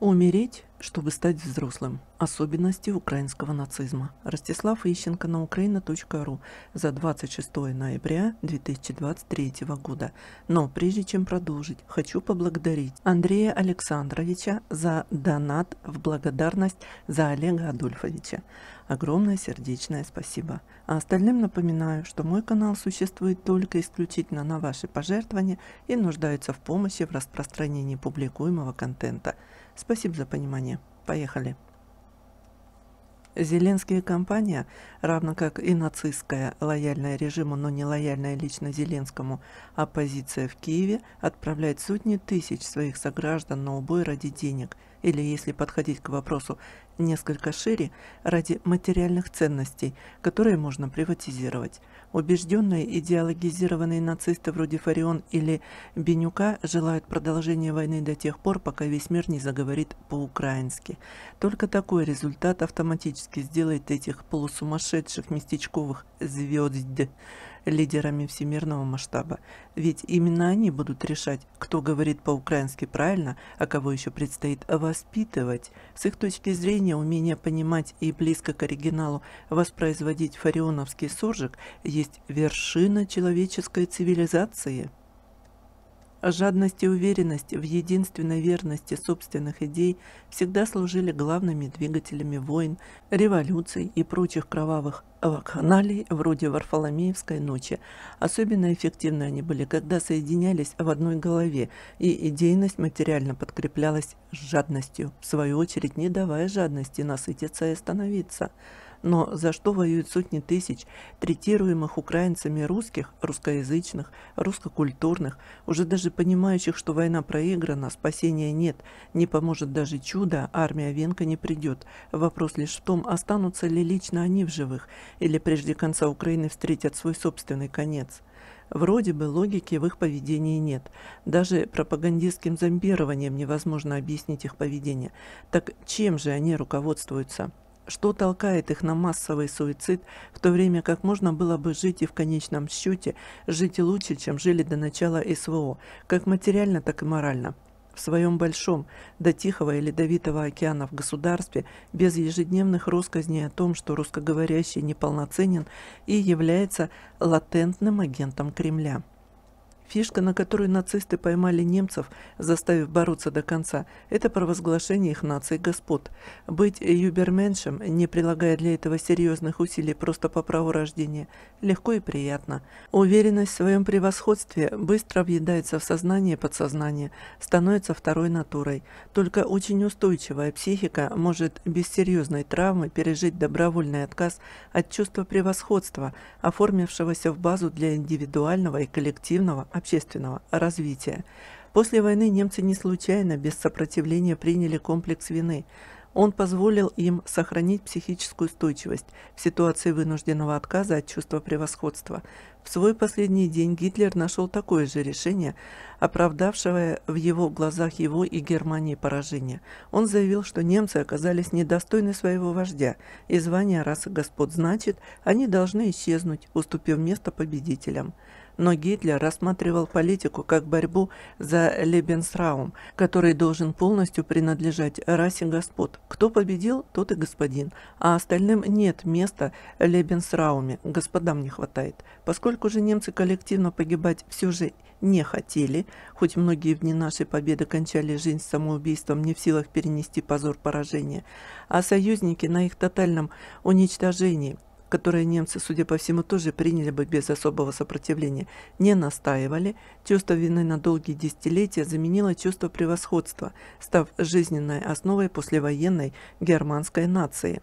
Умереть, чтобы стать взрослым. Особенности украинского нацизма. Ростислав Ищенко на украина.ру за 26 ноября 2023 года. Но прежде чем продолжить, хочу поблагодарить Андрея Александровича за донат в благодарность за Олега Адольфовича. Огромное сердечное спасибо. А остальным напоминаю, что мой канал существует только исключительно на ваши пожертвования и нуждается в помощи в распространении публикуемого контента. Спасибо за понимание. Поехали. Зеленская компания, равно как и нацистская, лояльная режиму, но не лояльная лично Зеленскому, оппозиция в Киеве отправляет сотни тысяч своих сограждан на убой ради денег – или, если подходить к вопросу несколько шире, ради материальных ценностей, которые можно приватизировать. Убежденные идеологизированные нацисты вроде Фарион или Бенюка желают продолжения войны до тех пор, пока весь мир не заговорит по-украински. Только такой результат автоматически сделает этих полусумасшедших местечковых звезд лидерами всемирного масштаба, ведь именно они будут решать, кто говорит по-украински правильно, а кого еще предстоит воспитывать. С их точки зрения умение понимать и близко к оригиналу воспроизводить фарионовский суржик есть вершина человеческой цивилизации. Жадность и уверенность в единственной верности собственных идей всегда служили главными двигателями войн, революций и прочих кровавых вакханалий вроде Варфоломеевской ночи. Особенно эффективны они были, когда соединялись в одной голове, и идейность материально подкреплялась жадностью, в свою очередь не давая жадности насытиться и остановиться – но за что воюют сотни тысяч третируемых украинцами русских, русскоязычных, русскокультурных, уже даже понимающих, что война проиграна, спасения нет, не поможет даже чудо, армия Венка не придет. Вопрос лишь в том, останутся ли лично они в живых, или прежде конца Украины встретят свой собственный конец. Вроде бы логики в их поведении нет. Даже пропагандистским зомбированием невозможно объяснить их поведение. Так чем же они руководствуются? Что толкает их на массовый суицид, в то время как можно было бы жить и в конечном счете жить лучше, чем жили до начала СВО, как материально, так и морально? в своем большом, до Тихого и Ледовитого в государстве, без ежедневных россказней о том, что русскоговорящий неполноценен и является латентным агентом Кремля. Фишка, на которую нацисты поймали немцев, заставив бороться до конца, это провозглашение их нации господ. Быть юберменшем, не прилагая для этого серьезных усилий просто по праву рождения, легко и приятно. Уверенность в своем превосходстве быстро въедается в сознание и подсознание, становится второй натурой. Только очень устойчивая психика может без серьезной травмы пережить добровольный отказ от чувства превосходства, оформившегося в базу для индивидуального и коллективного общественного развития. После войны немцы не случайно, без сопротивления, приняли комплекс вины. Он позволил им сохранить психическую устойчивость в ситуации вынужденного отказа от чувства превосходства. В свой последний день Гитлер нашел такое же решение, оправдавшее в его глазах его и Германии поражение. Он заявил, что немцы оказались недостойны своего вождя, и звание расы господ значит, они должны исчезнуть, уступив место победителям но Гитлер рассматривал политику как борьбу за Лебенсраум, который должен полностью принадлежать расе господ. Кто победил, тот и господин, а остальным нет места Лебенсрауме, господам не хватает. Поскольку же немцы коллективно погибать все же не хотели, хоть многие в дни нашей победы кончали жизнь самоубийством, не в силах перенести позор поражения, а союзники на их тотальном уничтожении – которые немцы, судя по всему, тоже приняли бы без особого сопротивления, не настаивали, чувство вины на долгие десятилетия заменило чувство превосходства, став жизненной основой послевоенной германской нации.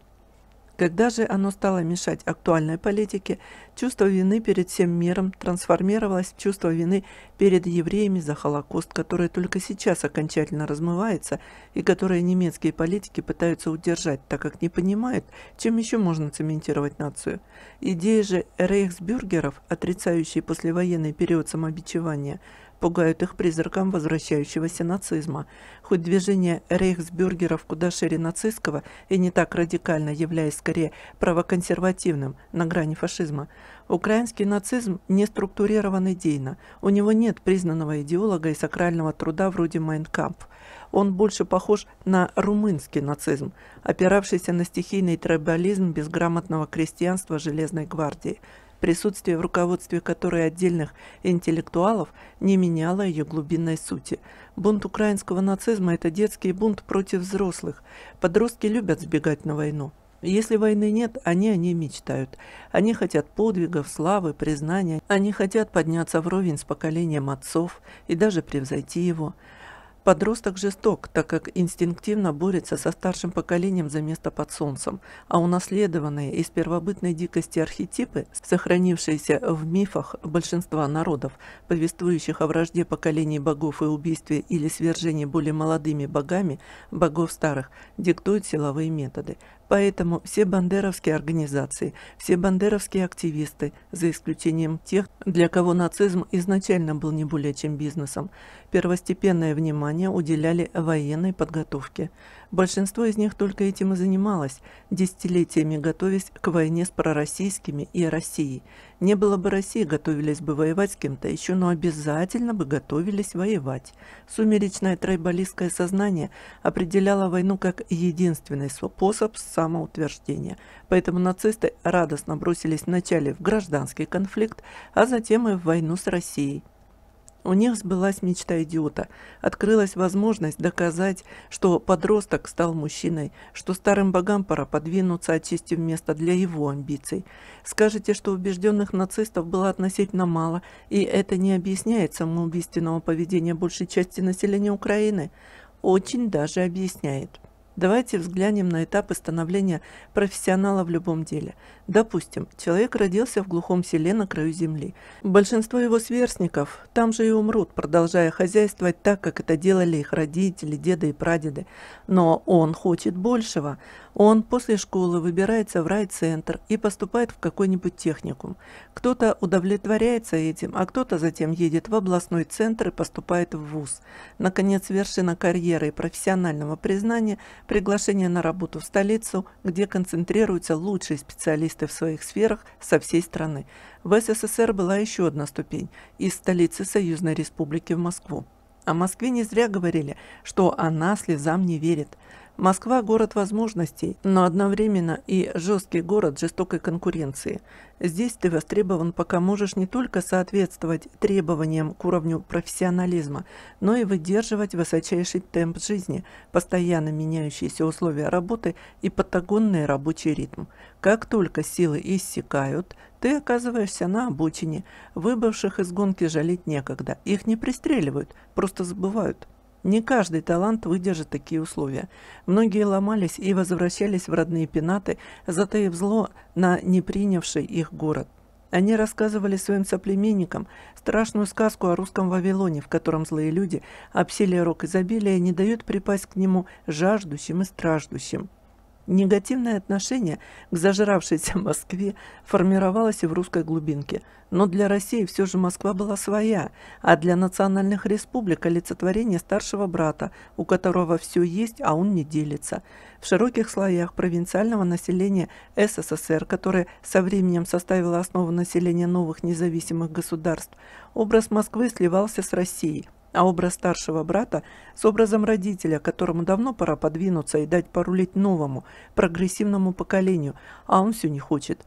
Когда же оно стало мешать актуальной политике, чувство вины перед всем миром трансформировалось в чувство вины перед евреями за Холокост, которое только сейчас окончательно размывается и которое немецкие политики пытаются удержать, так как не понимают, чем еще можно цементировать нацию. Идеи же рейхсбюргеров, отрицающие послевоенный период самобичевания – пугают их призраком возвращающегося нацизма. Хоть движение рейхсбюргеров куда шире нацистского и не так радикально, являясь скорее правоконсервативным, на грани фашизма, украинский нацизм не структурирован идейно. У него нет признанного идеолога и сакрального труда вроде «Майнкамп». Он больше похож на румынский нацизм, опиравшийся на стихийный трибализм безграмотного крестьянства Железной гвардии – Присутствие в руководстве которой отдельных интеллектуалов не меняло ее глубинной сути. Бунт украинского нацизма – это детский бунт против взрослых. Подростки любят сбегать на войну. Если войны нет, они о ней мечтают. Они хотят подвигов, славы, признания. Они хотят подняться вровень с поколением отцов и даже превзойти его. Подросток жесток, так как инстинктивно борется со старшим поколением за место под солнцем, а унаследованные из первобытной дикости архетипы, сохранившиеся в мифах большинства народов, повествующих о вражде поколений богов и убийстве или свержении более молодыми богами, богов старых, диктуют силовые методы, Поэтому все бандеровские организации, все бандеровские активисты, за исключением тех, для кого нацизм изначально был не более чем бизнесом, первостепенное внимание уделяли военной подготовке. Большинство из них только этим и занималось, десятилетиями готовясь к войне с пророссийскими и Россией. Не было бы России, готовились бы воевать с кем-то еще, но обязательно бы готовились воевать. Сумеречное трайбалистское сознание определяло войну как единственный способ самоутверждения. Поэтому нацисты радостно бросились вначале в гражданский конфликт, а затем и в войну с Россией. У них сбылась мечта идиота. Открылась возможность доказать, что подросток стал мужчиной, что старым богам пора подвинуться, очистив место для его амбиций. Скажете, что убежденных нацистов было относительно мало, и это не объясняет самоубийственного поведения большей части населения Украины? Очень даже объясняет. Давайте взглянем на этапы становления профессионала в любом деле. Допустим, человек родился в глухом селе на краю земли. Большинство его сверстников там же и умрут, продолжая хозяйствовать так, как это делали их родители, деды и прадеды. Но он хочет большего – он после школы выбирается в райцентр и поступает в какой-нибудь техникум. Кто-то удовлетворяется этим, а кто-то затем едет в областной центр и поступает в ВУЗ. Наконец, вершина карьеры и профессионального признания – приглашение на работу в столицу, где концентрируются лучшие специалисты в своих сферах со всей страны. В СССР была еще одна ступень – из столицы Союзной Республики в Москву. О Москве не зря говорили, что она слезам не верит – Москва – город возможностей, но одновременно и жесткий город жестокой конкуренции. Здесь ты востребован, пока можешь не только соответствовать требованиям к уровню профессионализма, но и выдерживать высочайший темп жизни, постоянно меняющиеся условия работы и патагонный рабочий ритм. Как только силы иссякают, ты оказываешься на обочине. Выбывших из гонки жалеть некогда. Их не пристреливают, просто забывают. Не каждый талант выдержит такие условия. Многие ломались и возвращались в родные пенаты, затаив зло на не принявший их город. Они рассказывали своим соплеменникам страшную сказку о русском Вавилоне, в котором злые люди, обсилие рок изобилия, не дают припасть к нему жаждущим и страждущим. Негативное отношение к зажравшейся Москве формировалось и в русской глубинке, но для России все же Москва была своя, а для национальных республик – олицетворение старшего брата, у которого все есть, а он не делится. В широких слоях провинциального населения СССР, которое со временем составило основу населения новых независимых государств, образ Москвы сливался с Россией – а образ старшего брата с образом родителя, которому давно пора подвинуться и дать порулить новому, прогрессивному поколению, а он все не хочет.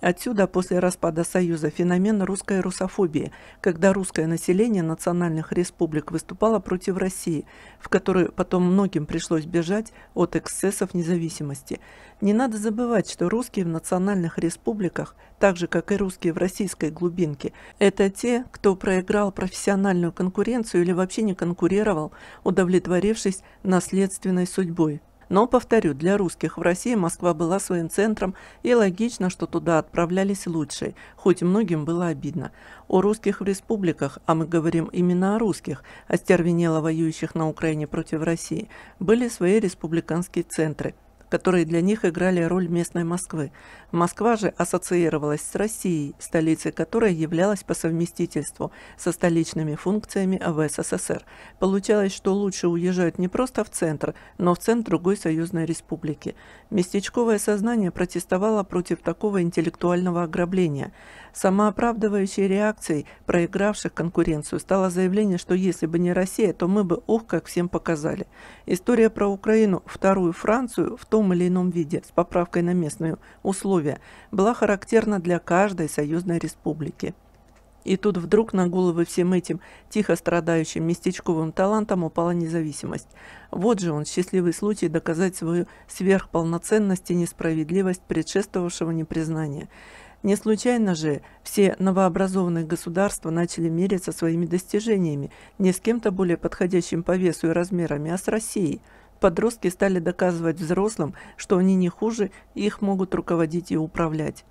Отсюда после распада Союза феномен русской русофобии, когда русское население национальных республик выступало против России, в которой потом многим пришлось бежать от эксцессов независимости. Не надо забывать, что русские в национальных республиках, так же как и русские в российской глубинке, это те, кто проиграл профессиональную конкуренцию или вообще не конкурировал, удовлетворившись наследственной судьбой. Но, повторю, для русских в России Москва была своим центром, и логично, что туда отправлялись лучшие, хоть многим было обидно. О русских в республиках, а мы говорим именно о русских, остервенело воюющих на Украине против России, были свои республиканские центры – которые для них играли роль местной Москвы. Москва же ассоциировалась с Россией, столицей которой являлась по совместительству со столичными функциями в СССР. Получалось, что лучше уезжать не просто в центр, но в центр другой союзной республики. Местечковое сознание протестовало против такого интеллектуального ограбления. Самооправдывающей реакцией проигравших конкуренцию стало заявление, что если бы не Россия, то мы бы ох как всем показали. История про Украину, вторую Францию в том или ином виде, с поправкой на местные условия, была характерна для каждой союзной республики. И тут вдруг на головы всем этим тихо страдающим местечковым талантам упала независимость. Вот же он, счастливый случай доказать свою сверхполноценность и несправедливость предшествовавшего непризнания. Не случайно же все новообразованные государства начали мериться своими достижениями не с кем-то более подходящим по весу и размерами, а с Россией. Подростки стали доказывать взрослым, что они не хуже и их могут руководить и управлять.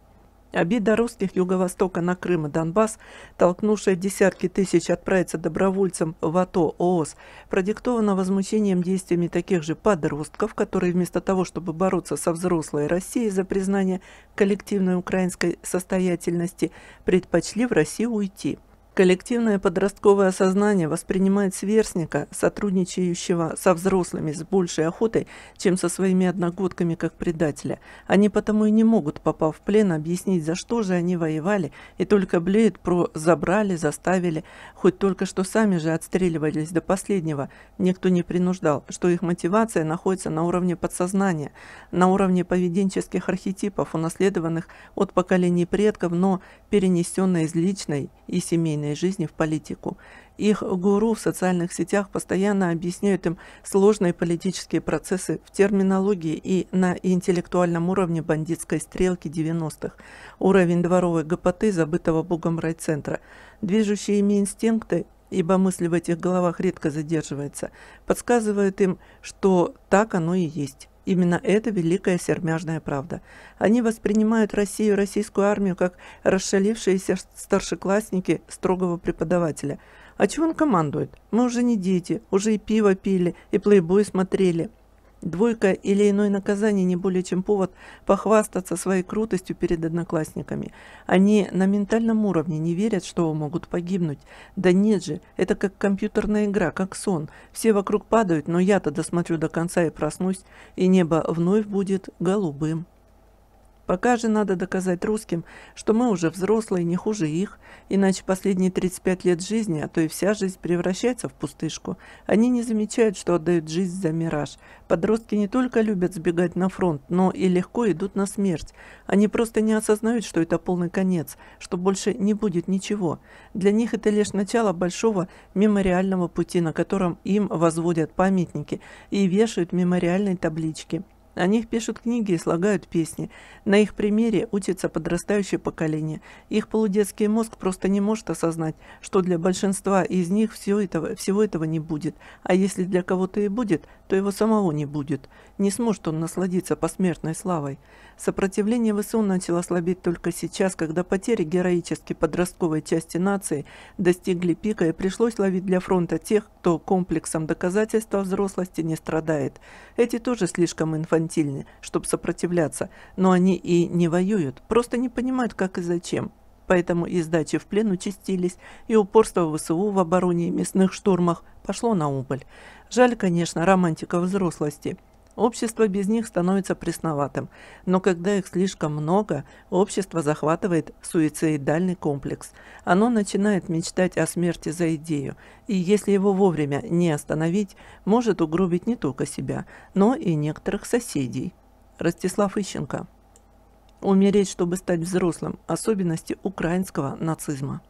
Обида русских Юго-Востока на Крым и Донбасс, толкнувшая десятки тысяч отправиться добровольцам в АТО ООС, продиктована возмущением действиями таких же подростков, которые вместо того, чтобы бороться со взрослой Россией за признание коллективной украинской состоятельности, предпочли в Россию уйти. Коллективное подростковое сознание воспринимает сверстника, сотрудничающего со взрослыми с большей охотой, чем со своими одногодками как предателя. Они потому и не могут, попав в плен, объяснить, за что же они воевали, и только блеют про «забрали», «заставили», хоть только что сами же отстреливались до последнего. Никто не принуждал, что их мотивация находится на уровне подсознания, на уровне поведенческих архетипов, унаследованных от поколений предков, но перенесенной из личной и семейной социальной жизни в политику. Их гуру в социальных сетях постоянно объясняют им сложные политические процессы в терминологии и на интеллектуальном уровне бандитской стрелки 90-х, уровень дворовой гопоты, забытого богом райцентра. Движущие ими инстинкты ибо мысль в этих головах редко задерживается, подсказывает им, что так оно и есть. Именно это великая сермяжная правда. Они воспринимают Россию и российскую армию как расшалившиеся старшеклассники строгого преподавателя. А чего он командует? Мы уже не дети, уже и пиво пили, и плейбой смотрели. Двойка или иное наказание не более чем повод похвастаться своей крутостью перед одноклассниками. Они на ментальном уровне не верят, что могут погибнуть. Да нет же, это как компьютерная игра, как сон. Все вокруг падают, но я-то досмотрю до конца и проснусь, и небо вновь будет голубым. Пока же надо доказать русским, что мы уже взрослые, не хуже их, иначе последние 35 лет жизни, а то и вся жизнь превращается в пустышку. Они не замечают, что отдают жизнь за мираж. Подростки не только любят сбегать на фронт, но и легко идут на смерть. Они просто не осознают, что это полный конец, что больше не будет ничего. Для них это лишь начало большого мемориального пути, на котором им возводят памятники и вешают мемориальные таблички. О них пишут книги и слагают песни. На их примере учится подрастающее поколение. Их полудетский мозг просто не может осознать, что для большинства из них все этого, всего этого не будет. А если для кого-то и будет, то его самого не будет. Не сможет он насладиться посмертной славой. Сопротивление ВСУ начало слабеть только сейчас, когда потери героически подростковой части нации достигли пика и пришлось ловить для фронта тех, кто комплексом доказательства взрослости не страдает. Эти тоже слишком инфантильны, чтобы сопротивляться, но они и не воюют, просто не понимают, как и зачем поэтому и сдачи в плен участились, и упорство ВСУ в обороне и мясных штурмах пошло на убыль. Жаль, конечно, романтика взрослости. Общество без них становится пресноватым, но когда их слишком много, общество захватывает суицидальный комплекс. Оно начинает мечтать о смерти за идею, и если его вовремя не остановить, может угробить не только себя, но и некоторых соседей. Ростислав Ищенко Умереть, чтобы стать взрослым, особенности украинского нацизма.